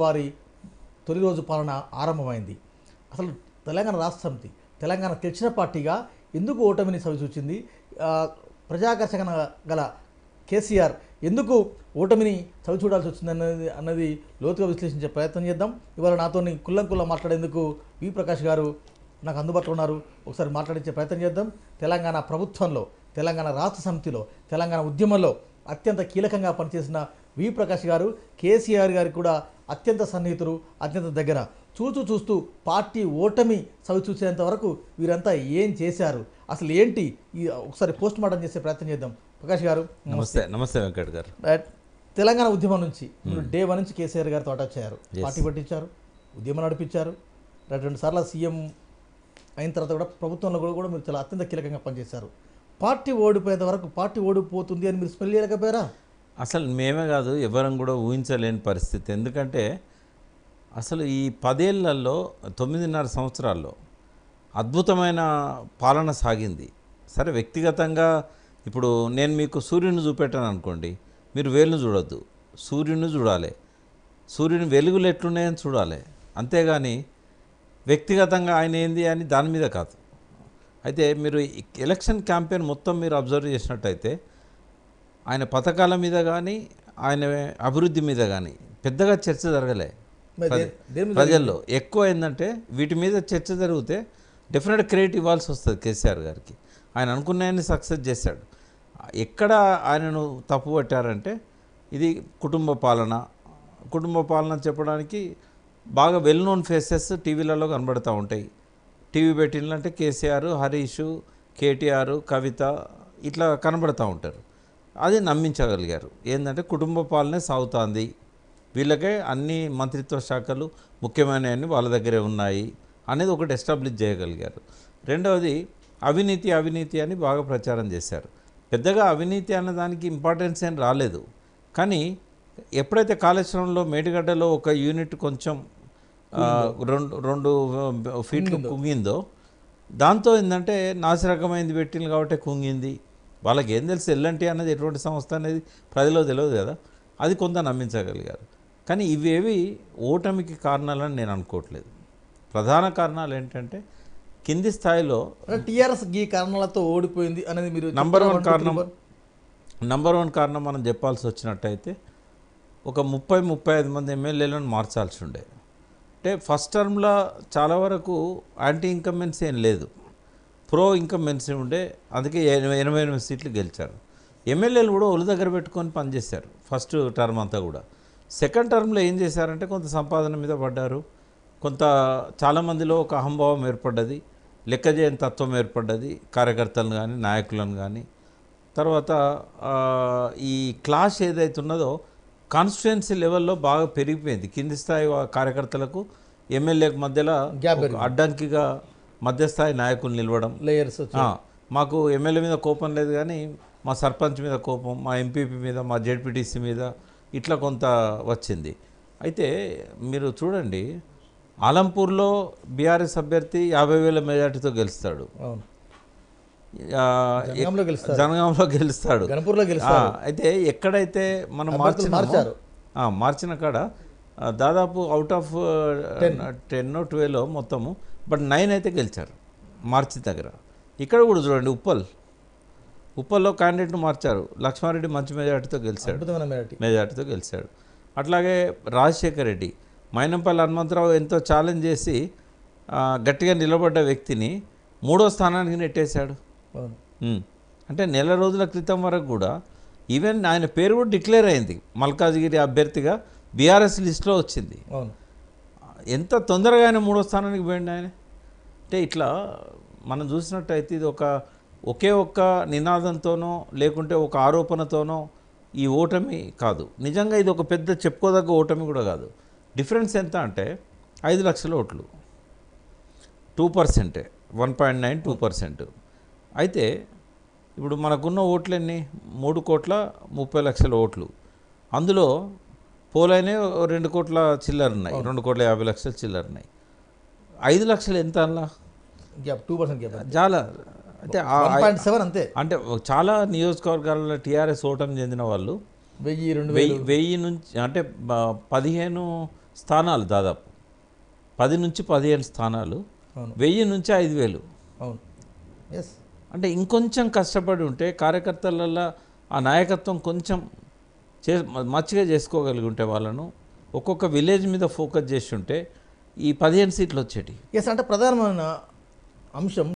వారి తొలి రోజు పాలన ఆరంభమైంది అసలు తెలంగాణ రాష్ట్ర సమితి తెలంగాణ తెలిసిన పార్టీగా ఎందుకు ఓటమిని సవిచూచింది ప్రజాకర్షణ గల కేసీఆర్ ఎందుకు ఓటమిని చూడాల్సి వచ్చింది అన్నది అన్నది లోతుగా విశ్లేషించే ప్రయత్నం చేద్దాం ఇవాళ నాతోని కుల్లం కుల్లం మాట్లాడేందుకు వి ప్రకాష్ గారు నాకు అందుబాటులో ఉన్నారు ఒకసారి మాట్లాడించే ప్రయత్నం చేద్దాం తెలంగాణ ప్రభుత్వంలో తెలంగాణ రాష్ట్ర సమితిలో తెలంగాణ ఉద్యమంలో అత్యంత కీలకంగా పనిచేసిన వి ప్రకాష్ గారు కేసీఆర్ గారికి కూడా అత్యంత సన్నిహితులు అత్యంత దగ్గర చూచూ చూస్తూ పార్టీ ఓటమి చవి చూసేంత వరకు వీరంతా ఏం చేశారు అసలు ఏంటి ఈ ఒకసారి పోస్ట్ మార్టం చేసే ప్రయత్నం చేద్దాం ప్రకాష్ గారు నమస్తే నమస్తే వెంకట్ గారు తెలంగాణ ఉద్యమం నుంచి డే వన్ నుంచి కేసీఆర్ గారు తోట వచ్చారు పార్టీ పట్టించారు ఉద్యమం నడిపించారు రెండు సార్లు సీఎం అయిన తర్వాత కూడా ప్రభుత్వంలో కూడా కూడా మీరు చాలా అత్యంత కీలకంగా పనిచేశారు పార్టీ ఓడిపోయేంత వరకు పార్టీ ఓడిపోతుంది అని మీరు స్మెల్ చేయలేకపోయారా అసలు మేమే కాదు ఎవరం కూడా ఊహించలేని పరిస్థితి ఎందుకంటే అసలు ఈ పదేళ్లలో తొమ్మిదిన్నర సంవత్సరాల్లో అద్భుతమైన పాలన సాగింది సరే వ్యక్తిగతంగా ఇప్పుడు నేను మీకు సూర్యుని చూపెట్టాను అనుకోండి మీరు వేలును చూడొద్దు సూర్యుని చూడాలి సూర్యుని వెలుగులు ఎట్లున్నాయని చూడాలి అంతేగాని వ్యక్తిగతంగా ఆయన ఏంది అని దాని మీద కాదు అయితే మీరు ఎలక్షన్ క్యాంపెయిన్ మొత్తం మీరు అబ్జర్వ్ చేసినట్టయితే ఆయన పథకాల మీద కానీ ఆయన అభివృద్ధి మీద కానీ పెద్దగా చర్చ జరగలే ప్రజల్లో ఎక్కువ ఏంటంటే వీటి మీద చర్చ జరిగితే డెఫినెట్ క్రెడిట్ ఇవ్వాల్సి వస్తుంది కేసీఆర్ గారికి ఆయన అనుకున్నాయని సక్సెస్ చేశాడు ఎక్కడ ఆయనను తప్పు పట్టారంటే ఇది కుటుంబ పాలన కుటుంబ పాలన చెప్పడానికి బాగా వెల్ నోన్ ఫేసెస్ టీవీలలో కనబడుతూ ఉంటాయి టీవీ పెట్టినంటే కేసీఆర్ హరీష్ కేటీఆర్ కవిత ఇట్లా కనబడుతూ ఉంటారు అది నమ్మించగలిగారు ఏంటంటే కుటుంబ పాలనే సాగుతుంది వీళ్ళకే అన్ని మంత్రిత్వ శాఖలు ముఖ్యమైనవన్నీ వాళ్ళ దగ్గరే ఉన్నాయి అనేది ఒకటి ఎస్టాబ్లిష్ చేయగలిగారు రెండవది అవినీతి అవినీతి అని బాగా ప్రచారం చేశారు పెద్దగా అవినీతి అన్న దానికి ఇంపార్టెన్స్ ఏం రాలేదు కానీ ఎప్పుడైతే కాళేశ్వరంలో మేడిగడ్డలో ఒక యూనిట్ కొంచెం రెండు రెండు ఫీట్లు కుంగిందో దాంతో ఏంటంటే నాసిరకమైంది పెట్టింది కాబట్టి కుంగింది వాళ్ళకి ఏం తెలుసు ఎల్లంటి అన్నది ఎటువంటి సంస్థ అనేది ప్రజలో తెలియదు కదా అది కొంత నమ్మించగలిగారు కానీ ఇవేవి ఓటమికి కారణాలని నేను అనుకోవట్లేదు ప్రధాన కారణాలు ఏంటంటే కింది స్థాయిలో టీఆర్ఎస్ ఈ కారణాలతో ఓడిపోయింది అనేది మీరు నంబర్ వన్ కారణం నంబర్ వన్ కారణం మనం చెప్పాల్సి వచ్చినట్టయితే ఒక ముప్పై ముప్పై ఐదు మంది ఎమ్మెల్యేలను మార్చాల్సి ఉండేది అంటే ఫస్ట్ టర్మ్లో చాలా వరకు యాంటీ ఇన్కంబెన్సీ ఏం లేదు ప్రో ఇన్కంబెన్సీ ఉండే అందుకే ఎనభై ఎనిమిది సీట్లు గెలిచారు ఎమ్మెల్యేలు కూడా ఒళ్ళు దగ్గర పెట్టుకొని పనిచేశారు ఫస్ట్ టర్మ్ అంతా కూడా సెకండ్ టర్మ్లో ఏం చేశారంటే కొంత సంపాదన మీద పడ్డారు కొంత చాలామందిలో ఒక అహంభావం ఏర్పడ్డది లెక్క చేయని తత్వం ఏర్పడ్డది కార్యకర్తలను కానీ నాయకులను కానీ తర్వాత ఈ క్లాష్ ఏదైతే ఉన్నదో కాన్స్టిట్యున్సీ లెవెల్లో బాగా పెరిగిపోయింది కింది స్థాయి కార్యకర్తలకు ఎమ్మెల్యేకి మధ్యలో అడ్డంకిగా మధ్యస్థాయి నాయకులు నిలవడం లేయర్స్ మాకు ఎమ్మెల్యే మీద కోపం లేదు కానీ మా సర్పంచ్ మీద కోపం మా ఎంపీపీ మీద మా జెడ్పీటీసీ మీద ఇట్లా కొంత వచ్చింది అయితే మీరు చూడండి ఆలంపూర్లో బీఆర్ఎస్ అభ్యర్థి యాభై వేల మెజార్టీతో గెలుస్తాడు జనగాంలో గెలుస్తాడు అయితే ఎక్కడైతే మనం మార్చారు మార్చిన కాడ దాదాపు అవుట్ ఆఫ్ టెన్ ట్వెల్వ్ మొత్తము బట్ నైన్ అయితే గెలిచారు మార్చి దగ్గర ఇక్కడ కూడా చూడండి ఉప్పల్ ఉప్పల్లో క్యాండిడేట్ను మార్చారు లక్ష్మారెడ్డి మంచి మెజార్టీతో గెలిచాడు మెజార్టీతో గెలిచాడు అట్లాగే రాజశేఖర్ రెడ్డి మైనంపల్లి హనుమంతరావు ఎంతో ఛాలెంజ్ చేసి గట్టిగా నిలబడ్డ వ్యక్తిని మూడో స్థానానికి నెట్టేశాడు అంటే నెల రోజుల క్రితం వరకు కూడా ఈవెన్ ఆయన పేరు కూడా డిక్లేర్ అయింది మల్కాజ్గిరి అభ్యర్థిగా బీఆర్ఎస్ లిస్ట్లో వచ్చింది అవును ఎంత తొందరగా ఆయన మూడో స్థానానికి పోయింది ఆయన అంటే ఇట్లా మనం చూసినట్టయితే ఇది ఒక ఒకే ఒక్క నినాదంతోనో లేకుంటే ఒక ఆరోపణతోనో ఈ ఓటమి కాదు నిజంగా ఇది ఒక పెద్ద చెప్పుకోదగ్గ ఓటమి కూడా కాదు డిఫరెన్స్ ఎంత అంటే ఐదు లక్షల ఓట్లు టూ పర్సెంటే one point nine two percent అయితే ఇప్పుడు మనకున్న ఓట్లన్నీ మూడు కోట్ల ముప్పై లక్షల ఓట్లు అందులో పోలైనవి రెండు కోట్ల చిల్లర ఉన్నాయి రెండు కోట్ల యాభై లక్షల చిల్లర ఉన్నాయి ఐదు లక్షలు ఎంత అలా గ్యాప్ టూ పర్సెంట్ గ్యాప్ చాలా అంటే సెవెన్ అంతే అంటే చాలా నియోజకవర్గాల్లో టీఆర్ఎస్ ఓటమి చెందిన వాళ్ళు వెయ్యి రెండు వెయ్యి వెయ్యి నుంచి అంటే పదిహేను స్థానాలు దాదాపు పది నుంచి పదిహేను స్థానాలు వెయ్యి నుంచి ఐదు వేలు అవును ఎస్ అంటే ఇంకొంచెం కష్టపడి ఉంటే కార్యకర్తలల్లో ఆ నాయకత్వం కొంచెం చే మచ్చిగా చేసుకోగలిగి ఉంటే వాళ్ళను ఒక్కొక్క విలేజ్ మీద ఫోకస్ చేసి ఉంటే ఈ పదిహేను సీట్లు వచ్చేటి ఎస్ అంటే ప్రధానమైన అంశం